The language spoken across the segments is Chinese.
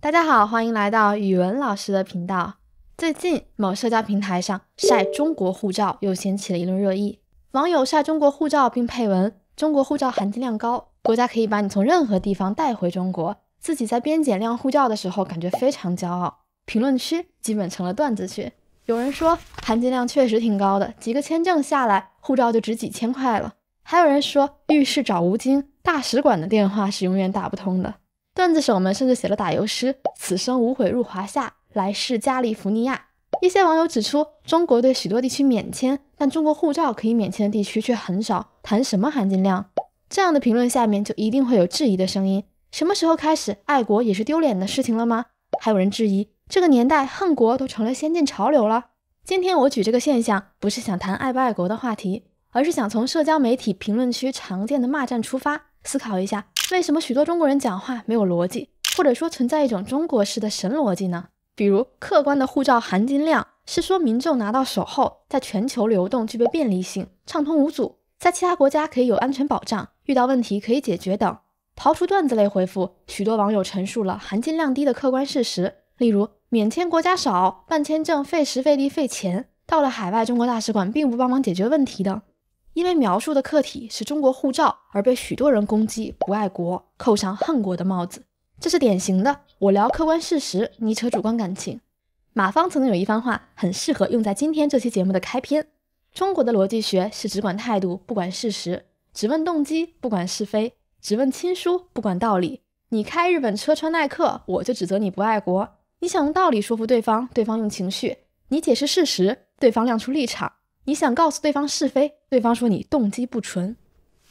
大家好，欢迎来到语文老师的频道。最近某社交平台上晒中国护照又掀起了一轮热议。网友晒中国护照并配文：“中国护照含金量高，国家可以把你从任何地方带回中国。自己在边检亮护照的时候，感觉非常骄傲。”评论区基本成了段子区。有人说含金量确实挺高的，几个签证下来，护照就值几千块了。还有人说遇事找吴京，大使馆的电话是永远打不通的。段子手们甚至写了打油诗：“此生无悔入华夏，来世加利福尼亚。”一些网友指出，中国对许多地区免签，但中国护照可以免签的地区却很少，谈什么含金量？这样的评论下面就一定会有质疑的声音。什么时候开始，爱国也是丢脸的事情了吗？还有人质疑，这个年代恨国都成了先进潮流了。今天我举这个现象，不是想谈爱不爱国的话题，而是想从社交媒体评论区常见的骂战出发，思考一下。为什么许多中国人讲话没有逻辑，或者说存在一种中国式的神逻辑呢？比如，客观的护照含金量是说，民众拿到手后，在全球流动具备便利性、畅通无阻，在其他国家可以有安全保障，遇到问题可以解决等。刨除段子类回复，许多网友陈述了含金量低的客观事实，例如，免签国家少，办签证费时费力费钱，到了海外中国大使馆并不帮忙解决问题的。因为描述的客体是中国护照，而被许多人攻击不爱国，扣上恨国的帽子，这是典型的我聊客观事实，你扯主观感情。马方曾经有一番话，很适合用在今天这期节目的开篇。中国的逻辑学是只管态度，不管事实；只问动机，不管是非；只问亲疏，不管道理。你开日本车穿耐克，我就指责你不爱国。你想用道理说服对方，对方用情绪；你解释事实，对方亮出立场。你想告诉对方是非，对方说你动机不纯。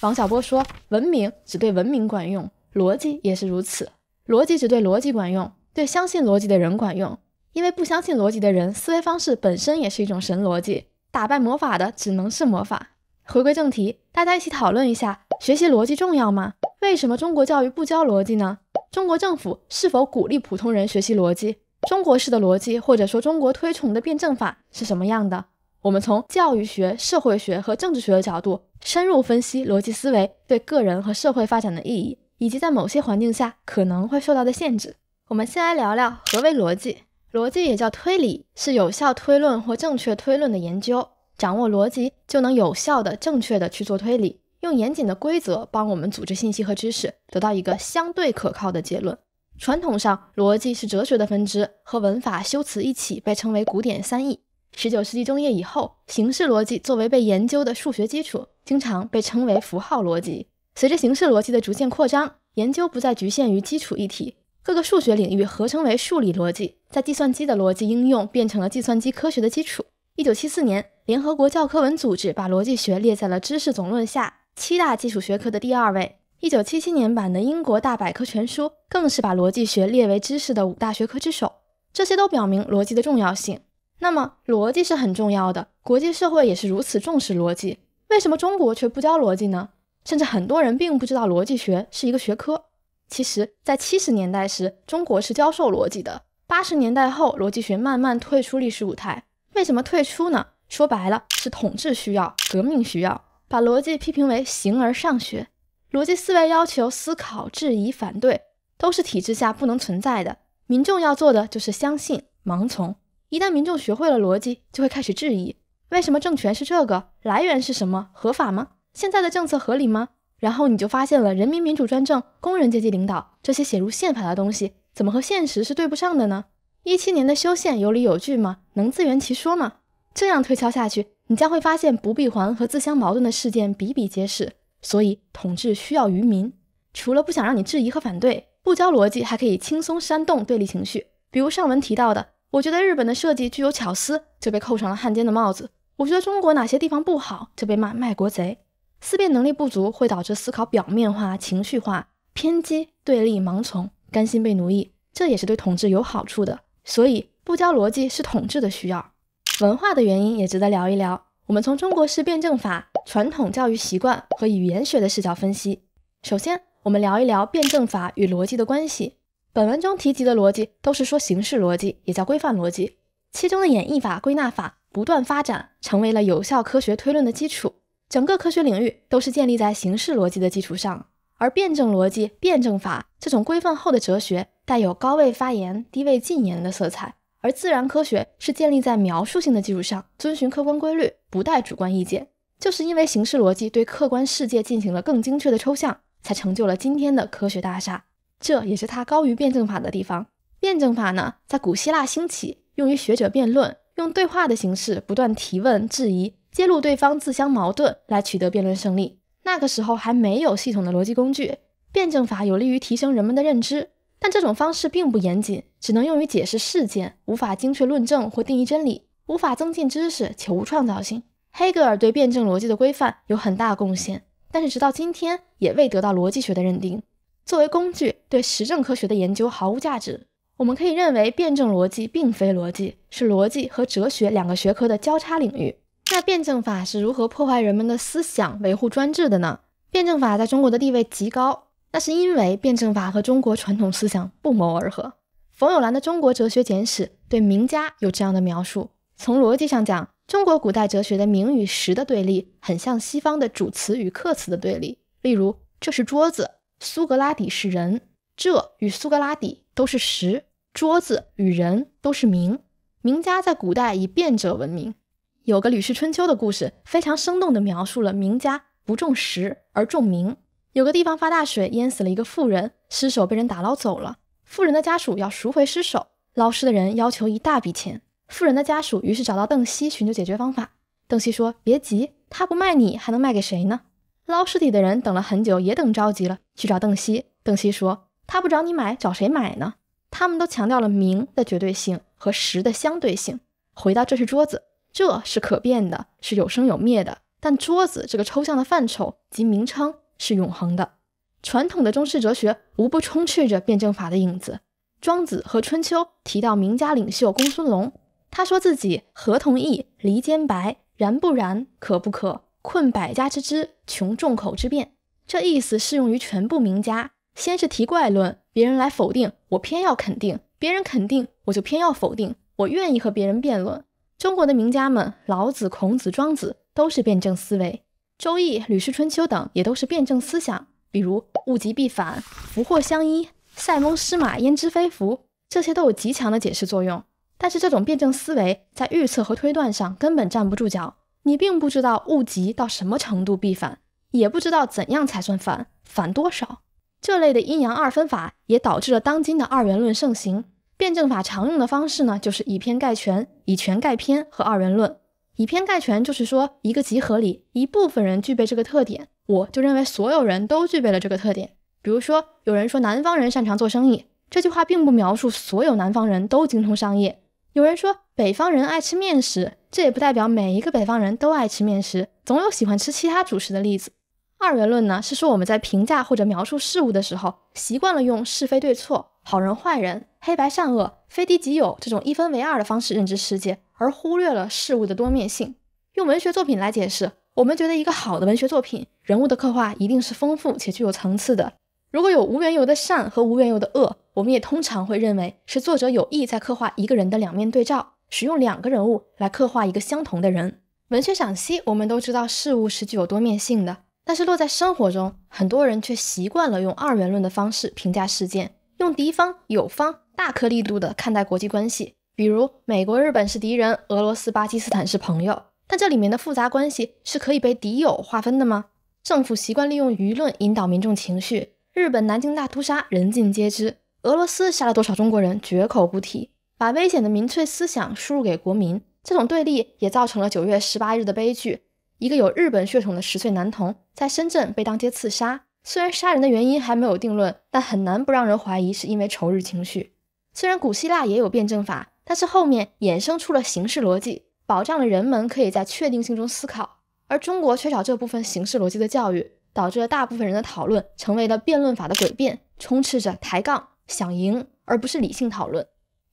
王小波说，文明只对文明管用，逻辑也是如此，逻辑只对逻辑管用，对相信逻辑的人管用。因为不相信逻辑的人，思维方式本身也是一种神逻辑。打败魔法的只能是魔法。回归正题，大家一起讨论一下，学习逻辑重要吗？为什么中国教育不教逻辑呢？中国政府是否鼓励普通人学习逻辑？中国式的逻辑，或者说中国推崇的辩证法是什么样的？我们从教育学、社会学和政治学的角度，深入分析逻辑思维对个人和社会发展的意义，以及在某些环境下可能会受到的限制。我们先来聊聊何为逻辑。逻辑也叫推理，是有效推论或正确推论的研究。掌握逻辑，就能有效地、正确的去做推理，用严谨的规则帮我们组织信息和知识，得到一个相对可靠的结论。传统上，逻辑是哲学的分支，和文法、修辞一起被称为古典三义。十九世纪中叶以后，形式逻辑作为被研究的数学基础，经常被称为符号逻辑。随着形式逻辑的逐渐扩张，研究不再局限于基础议题，各个数学领域合称为数理逻辑。在计算机的逻辑应用，变成了计算机科学的基础。一九七四年，联合国教科文组织把逻辑学列在了知识总论下七大基础学科的第二位。一九七七年版的英国大百科全书更是把逻辑学列为知识的五大学科之首。这些都表明逻辑的重要性。那么逻辑是很重要的，国际社会也是如此重视逻辑。为什么中国却不教逻辑呢？甚至很多人并不知道逻辑学是一个学科。其实，在七十年代时，中国是教授逻辑的。八十年代后，逻辑学慢慢退出历史舞台。为什么退出呢？说白了，是统治需要，革命需要，把逻辑批评为形而上学。逻辑思维要求思考、质疑、反对，都是体制下不能存在的。民众要做的就是相信、盲从。一旦民众学会了逻辑，就会开始质疑：为什么政权是这个？来源是什么？合法吗？现在的政策合理吗？然后你就发现了“人民民主专政”“工人阶级领导”这些写入宪法的东西，怎么和现实是对不上的呢？一七年的修宪有理有据吗？能自圆其说吗？这样推敲下去，你将会发现不闭环和自相矛盾的事件比比皆是。所以统治需要愚民，除了不想让你质疑和反对，不教逻辑还可以轻松煽动对立情绪，比如上文提到的。我觉得日本的设计具有巧思，就被扣上了汉奸的帽子。我觉得中国哪些地方不好，就被骂卖国贼。思辨能力不足会导致思考表面化、情绪化、偏激、对立、盲从，甘心被奴役，这也是对统治有好处的。所以不教逻辑是统治的需要。文化的原因也值得聊一聊。我们从中国式辩证法、传统教育习惯和语言学的视角分析。首先，我们聊一聊辩证法与逻辑的关系。本文中提及的逻辑都是说形式逻辑，也叫规范逻辑，其中的演绎法、归纳法不断发展，成为了有效科学推论的基础。整个科学领域都是建立在形式逻辑的基础上，而辩证逻辑、辩证法这种规范后的哲学带有高位发言、低位禁言的色彩。而自然科学是建立在描述性的基础上，遵循客观规律，不带主观意见。就是因为形式逻辑对客观世界进行了更精确的抽象，才成就了今天的科学大厦。这也是它高于辩证法的地方。辩证法呢，在古希腊兴起，用于学者辩论，用对话的形式不断提问、质疑、揭露对方自相矛盾，来取得辩论胜利。那个时候还没有系统的逻辑工具，辩证法有利于提升人们的认知，但这种方式并不严谨，只能用于解释事件，无法精确论证或定义真理，无法增进知识且无创造性。黑格尔对辩证逻辑的规范有很大贡献，但是直到今天也未得到逻辑学的认定。作为工具，对实证科学的研究毫无价值。我们可以认为，辩证逻辑并非逻辑，是逻辑和哲学两个学科的交叉领域。那辩证法是如何破坏人们的思想、维护专制的呢？辩证法在中国的地位极高，那是因为辩证法和中国传统思想不谋而合。冯友兰的《中国哲学简史》对名家有这样的描述：从逻辑上讲，中国古代哲学的名与实的对立，很像西方的主词与客词的对立。例如，这是桌子。苏格拉底是人，这与苏格拉底都是实；桌子与人都是名。名家在古代以辩者闻名。有个《吕氏春秋》的故事，非常生动地描述了名家不重实而重名。有个地方发大水，淹死了一个富人，尸首被人打捞走了。富人的家属要赎回尸首，捞尸的人要求一大笔钱。富人的家属于是找到邓析寻求解决方法。邓析说：“别急，他不卖你，还能卖给谁呢？”捞尸体的人等了很久，也等着急了，去找邓希。邓希说：“他不找你买，找谁买呢？”他们都强调了名的绝对性和实的相对性。回到这是桌子，这是可变的，是有生有灭的。但桌子这个抽象的范畴及名称是永恒的。传统的中式哲学无不充斥着辩证法的影子。庄子和春秋提到名家领袖公孙龙，他说自己合同异，离间白，然不然，可不可。困百家之之，穷众口之辩。这意思适用于全部名家。先是提怪论，别人来否定，我偏要肯定；别人肯定，我就偏要否定。我愿意和别人辩论。中国的名家们，老子、孔子、庄子都是辩证思维，《周易》《吕氏春秋》等也都是辩证思想。比如物极必反、福祸相依、塞翁失马焉知非福，这些都有极强的解释作用。但是这种辩证思维在预测和推断上根本站不住脚。你并不知道物极到什么程度必反，也不知道怎样才算反，反多少。这类的阴阳二分法也导致了当今的二元论盛行。辩证法常用的方式呢，就是以偏概全、以全概偏和二元论。以偏概全就是说，一个集合里一部分人具备这个特点，我就认为所有人都具备了这个特点。比如说，有人说南方人擅长做生意，这句话并不描述所有南方人都精通商业。有人说北方人爱吃面食。这也不代表每一个北方人都爱吃面食，总有喜欢吃其他主食的例子。二元论呢，是说我们在评价或者描述事物的时候，习惯了用是非对错、好人坏人、黑白善恶、非敌即友这种一分为二的方式认知世界，而忽略了事物的多面性。用文学作品来解释，我们觉得一个好的文学作品，人物的刻画一定是丰富且具有层次的。如果有无缘由的善和无缘由的恶，我们也通常会认为是作者有意在刻画一个人的两面对照。使用两个人物来刻画一个相同的人。文学赏析，我们都知道事物是具有多面性的，但是落在生活中，很多人却习惯了用二元论的方式评价事件，用敌方、友方大颗粒度的看待国际关系。比如美国、日本是敌人，俄罗斯、巴基斯坦是朋友。但这里面的复杂关系是可以被敌友划分的吗？政府习惯利用舆论引导民众情绪。日本南京大屠杀人尽皆知，俄罗斯杀了多少中国人绝口不提。把危险的民粹思想输入给国民，这种对立也造成了九月十八日的悲剧。一个有日本血统的十岁男童在深圳被当街刺杀，虽然杀人的原因还没有定论，但很难不让人怀疑是因为仇日情绪。虽然古希腊也有辩证法，但是后面衍生出了形式逻辑，保障了人们可以在确定性中思考。而中国缺少这部分形式逻辑的教育，导致了大部分人的讨论成为了辩论法的诡辩，充斥着抬杠、想赢，而不是理性讨论。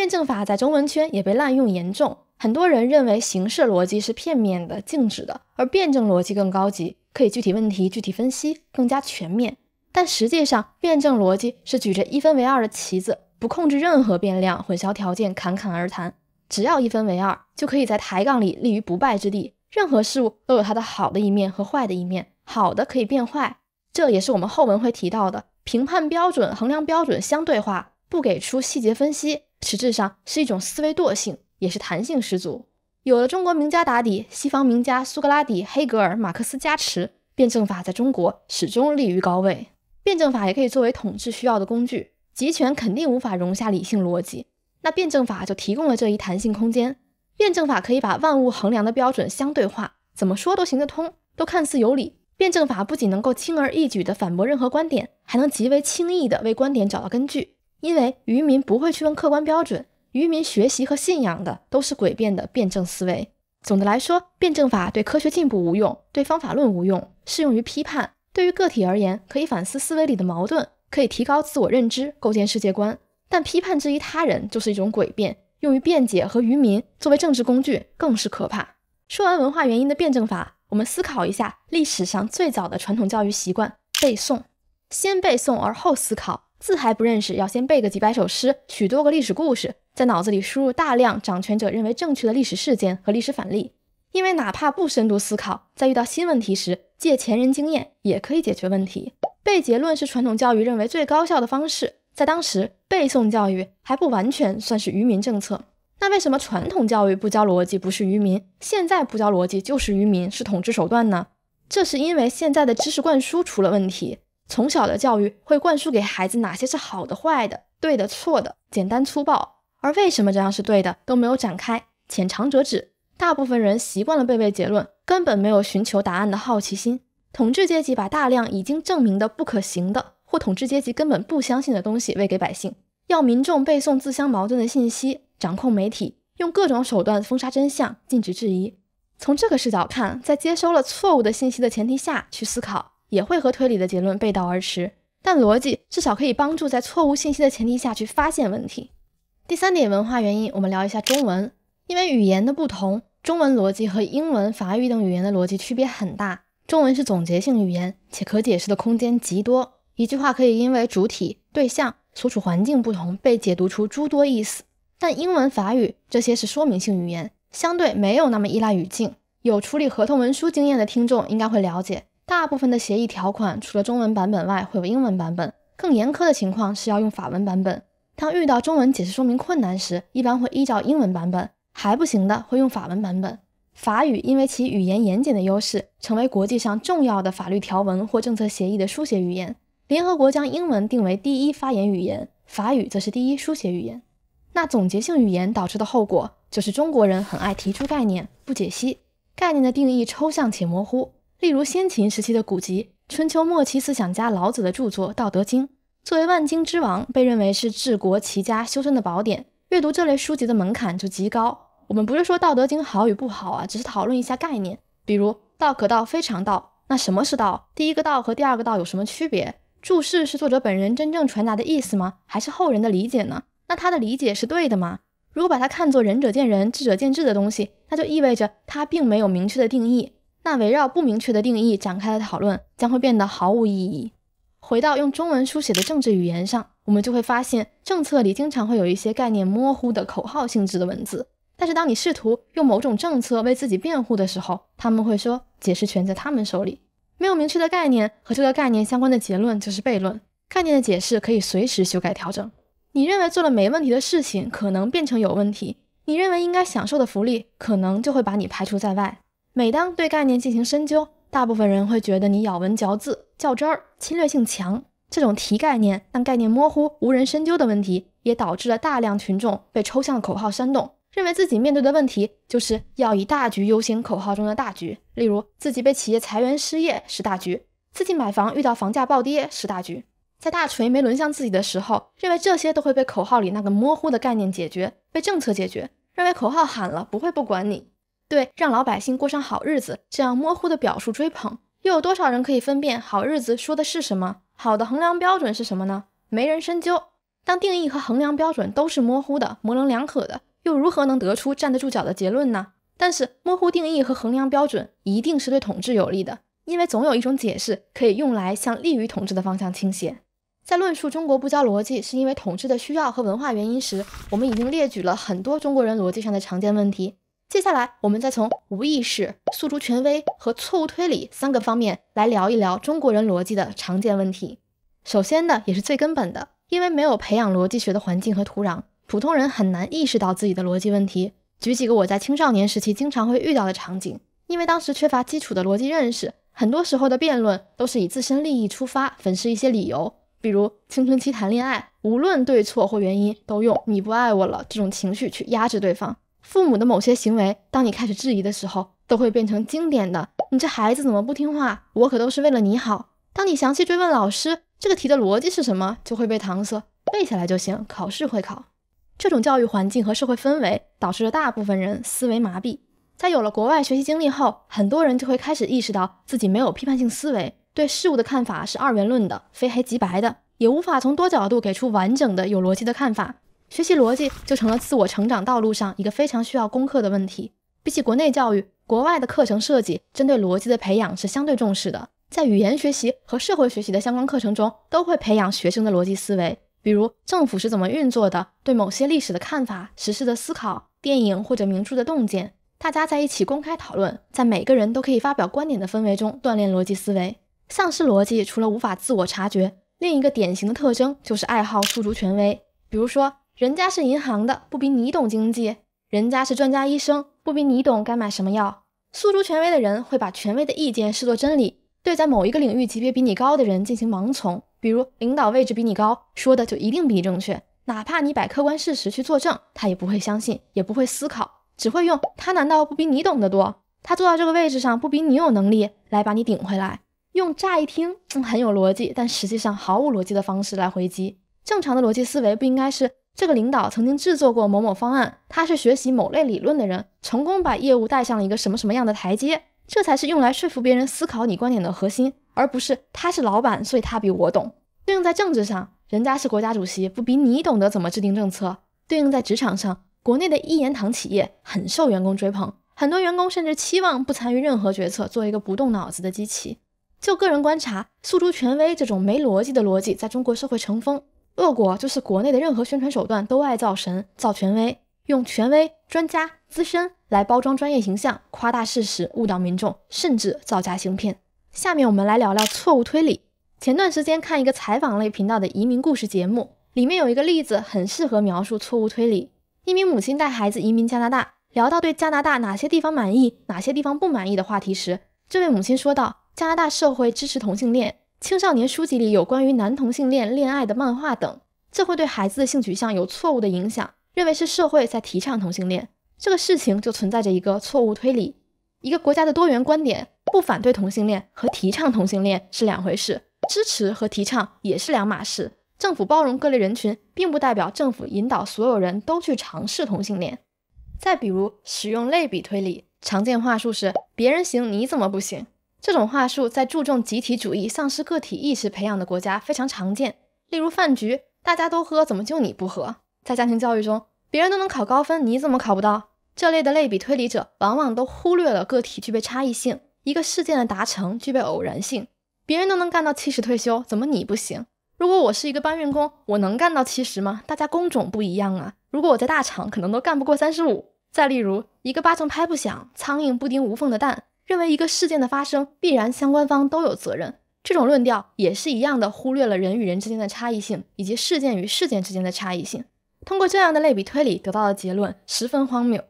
辩证法在中文圈也被滥用严重，很多人认为形式逻辑是片面的、静止的，而辩证逻辑更高级，可以具体问题具体分析，更加全面。但实际上，辩证逻辑是举着一分为二的旗子，不控制任何变量，混淆条件，侃侃而谈。只要一分为二，就可以在抬杠里立于不败之地。任何事物都有它的好的一面和坏的一面，好的可以变坏。这也是我们后文会提到的评判标准、衡量标准相对化，不给出细节分析。实质上是一种思维惰性，也是弹性十足。有了中国名家打底，西方名家苏格拉底、黑格尔、马克思加持，辩证法在中国始终立于高位。辩证法也可以作为统治需要的工具，集权肯定无法容下理性逻辑，那辩证法就提供了这一弹性空间。辩证法可以把万物衡量的标准相对化，怎么说都行得通，都看似有理。辩证法不仅能够轻而易举地反驳任何观点，还能极为轻易地为观点找到根据。因为渔民不会区分客观标准，渔民学习和信仰的都是诡辩的辩证思维。总的来说，辩证法对科学进步无用，对方法论无用，适用于批判。对于个体而言，可以反思思维里的矛盾，可以提高自我认知，构建世界观。但批判质疑他人就是一种诡辩，用于辩解和愚民，作为政治工具更是可怕。说完文化原因的辩证法，我们思考一下历史上最早的传统教育习惯——背诵，先背诵而后思考。字还不认识，要先背个几百首诗，许多个历史故事，在脑子里输入大量掌权者认为正确的历史事件和历史反例。因为哪怕不深度思考，在遇到新问题时，借前人经验也可以解决问题。背结论是传统教育认为最高效的方式，在当时背诵教育还不完全算是愚民政策。那为什么传统教育不教逻辑不是愚民，现在不教逻辑就是愚民，是统治手段呢？这是因为现在的知识灌输出了问题。从小的教育会灌输给孩子哪些是好的、坏的、对的、错的，简单粗暴。而为什么这样是对的都没有展开，浅尝辄止。大部分人习惯了背背结论，根本没有寻求答案的好奇心。统治阶级把大量已经证明的不可行的或统治阶级根本不相信的东西喂给百姓，要民众背诵自相矛盾的信息，掌控媒体，用各种手段封杀真相，禁止质疑。从这个视角看，在接收了错误的信息的前提下去思考。也会和推理的结论背道而驰，但逻辑至少可以帮助在错误信息的前提下去发现问题。第三点文化原因，我们聊一下中文。因为语言的不同，中文逻辑和英文、法语等语言的逻辑区别很大。中文是总结性语言，且可解释的空间极多，一句话可以因为主体、对象、所处环境不同，被解读出诸多意思。但英文、法语这些是说明性语言，相对没有那么依赖语境。有处理合同文书经验的听众应该会了解。大部分的协议条款除了中文版本外，会有英文版本。更严苛的情况是要用法文版本。当遇到中文解释说明困难时，一般会依照英文版本，还不行的会用法文版本。法语因为其语言严谨的优势，成为国际上重要的法律条文或政策协议的书写语言。联合国将英文定为第一发言语言，法语则是第一书写语言。那总结性语言导致的后果，就是中国人很爱提出概念，不解析概念的定义，抽象且模糊。例如先秦时期的古籍《春秋末期思想家老子的著作〈道德经〉》，作为万经之王，被认为是治国齐家修身的宝典。阅读这类书籍的门槛就极高。我们不是说《道德经》好与不好啊，只是讨论一下概念。比如“道可道，非常道”，那什么是道？第一个“道”和第二个“道”有什么区别？注释是作者本人真正传达的意思吗？还是后人的理解呢？那他的理解是对的吗？如果把它看作仁者见仁，智者见智的东西，那就意味着它并没有明确的定义。那围绕不明确的定义展开的讨论将会变得毫无意义。回到用中文书写的政治语言上，我们就会发现，政策里经常会有一些概念模糊的口号性质的文字。但是，当你试图用某种政策为自己辩护的时候，他们会说解释权在他们手里。没有明确的概念和这个概念相关的结论就是悖论。概念的解释可以随时修改调整。你认为做了没问题的事情，可能变成有问题；你认为应该享受的福利，可能就会把你排除在外。每当对概念进行深究，大部分人会觉得你咬文嚼字、较真儿、侵略性强。这种提概念但概念模糊、无人深究的问题，也导致了大量群众被抽象的口号煽动，认为自己面对的问题就是要以大局优先。口号中的大局，例如自己被企业裁员失业是大局，自己买房遇到房价暴跌是大局。在大锤没轮向自己的时候，认为这些都会被口号里那个模糊的概念解决，被政策解决，认为口号喊了不会不管你。对，让老百姓过上好日子，这样模糊的表述追捧，又有多少人可以分辨“好日子”说的是什么？好的衡量标准是什么呢？没人深究。当定义和衡量标准都是模糊的、模棱两可的，又如何能得出站得住脚的结论呢？但是，模糊定义和衡量标准一定是对统治有利的，因为总有一种解释可以用来向利于统治的方向倾斜。在论述中国不教逻辑是因为统治的需要和文化原因时，我们已经列举了很多中国人逻辑上的常见问题。接下来，我们再从无意识、诉诸权威和错误推理三个方面来聊一聊中国人逻辑的常见问题。首先呢，也是最根本的，因为没有培养逻辑学的环境和土壤，普通人很难意识到自己的逻辑问题。举几个我在青少年时期经常会遇到的场景：因为当时缺乏基础的逻辑认识，很多时候的辩论都是以自身利益出发，粉饰一些理由。比如青春期谈恋爱，无论对错或原因，都用“你不爱我了”这种情绪去压制对方。父母的某些行为，当你开始质疑的时候，都会变成经典的。你这孩子怎么不听话？我可都是为了你好。当你详细追问老师这个题的逻辑是什么，就会被搪塞，背下来就行，考试会考。这种教育环境和社会氛围，导致了大部分人思维麻痹。在有了国外学习经历后，很多人就会开始意识到自己没有批判性思维，对事物的看法是二元论的，非黑即白的，也无法从多角度给出完整的、有逻辑的看法。学习逻辑就成了自我成长道路上一个非常需要攻克的问题。比起国内教育，国外的课程设计针对逻辑的培养是相对重视的。在语言学习和社会学习的相关课程中，都会培养学生的逻辑思维。比如，政府是怎么运作的？对某些历史的看法、时事的思考、电影或者名著的洞见，大家在一起公开讨论，在每个人都可以发表观点的氛围中锻炼逻辑思维。丧失逻辑除了无法自我察觉，另一个典型的特征就是爱好追足权威，比如说。人家是银行的，不比你懂经济；人家是专家医生，不比你懂该买什么药。诉诸权威的人会把权威的意见视作真理，对在某一个领域级别比你高的人进行盲从。比如领导位置比你高，说的就一定比你正确，哪怕你摆客观事实去作证，他也不会相信，也不会思考，只会用“他难道不比你懂得多？他坐到这个位置上不比你有能力来把你顶回来？”用乍一听很有逻辑，但实际上毫无逻辑的方式来回击。正常的逻辑思维不应该是？这个领导曾经制作过某某方案，他是学习某类理论的人，成功把业务带上了一个什么什么样的台阶，这才是用来说服别人思考你观点的核心，而不是他是老板，所以他比我懂。对应在政治上，人家是国家主席，不比你懂得怎么制定政策；对应在职场上，国内的一言堂企业很受员工追捧，很多员工甚至期望不参与任何决策，做一个不动脑子的机器。就个人观察，诉诸权威这种没逻辑的逻辑在中国社会成风。恶果就是国内的任何宣传手段都爱造神、造权威，用权威、专家、资深来包装专业形象，夸大事实，误导民众，甚至造假行骗。下面我们来聊聊错误推理。前段时间看一个采访类频道的移民故事节目，里面有一个例子很适合描述错误推理。一名母亲带孩子移民加拿大，聊到对加拿大哪些地方满意、哪些地方不满意的话题时，这位母亲说道：“加拿大社会支持同性恋。”青少年书籍里有关于男同性恋恋爱的漫画等，这会对孩子的性取向有错误的影响，认为是社会在提倡同性恋，这个事情就存在着一个错误推理。一个国家的多元观点不反对同性恋和提倡同性恋是两回事，支持和提倡也是两码事。政府包容各类人群，并不代表政府引导所有人都去尝试同性恋。再比如使用类比推理，常见话术是别人行，你怎么不行？这种话术在注重集体主义、丧失个体意识培养的国家非常常见，例如饭局大家都喝，怎么就你不喝？在家庭教育中，别人都能考高分，你怎么考不到？这类的类比推理者往往都忽略了个体具备差异性，一个事件的达成具备偶然性。别人都能干到七十退休，怎么你不行？如果我是一个搬运工，我能干到七十吗？大家工种不一样啊。如果我在大厂，可能都干不过三十五。再例如，一个巴掌拍不响，苍蝇不叮无缝的蛋。认为一个事件的发生必然相关方都有责任，这种论调也是一样的忽略了人与人之间的差异性以及事件与事件之间的差异性。通过这样的类比推理得到的结论十分荒谬。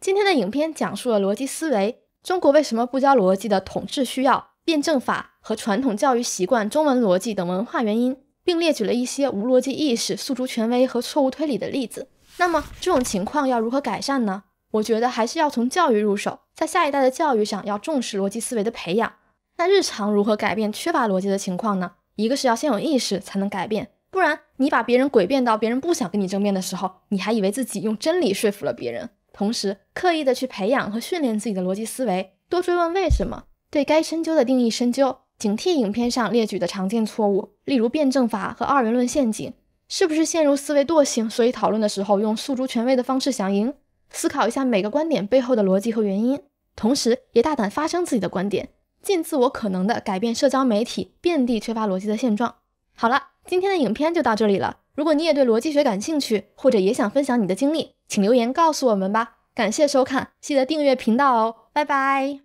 今天的影片讲述了逻辑思维，中国为什么不教逻辑的统治需要辩证法和传统教育习惯、中文逻辑等文化原因，并列举了一些无逻辑意识、诉诸权威和错误推理的例子。那么这种情况要如何改善呢？我觉得还是要从教育入手，在下一代的教育上要重视逻辑思维的培养。那日常如何改变缺乏逻辑的情况呢？一个是要先有意识才能改变，不然你把别人诡辩到别人不想跟你争辩的时候，你还以为自己用真理说服了别人。同时，刻意的去培养和训练自己的逻辑思维，多追问为什么，对该深究的定义深究，警惕影片上列举的常见错误，例如辩证法和二元论陷阱，是不是陷入思维惰性？所以讨论的时候用诉诸权威的方式想赢。思考一下每个观点背后的逻辑和原因，同时也大胆发声自己的观点，尽自我可能的改变社交媒体遍地缺乏逻辑的现状。好了，今天的影片就到这里了。如果你也对逻辑学感兴趣，或者也想分享你的经历，请留言告诉我们吧。感谢收看，记得订阅频道哦。拜拜。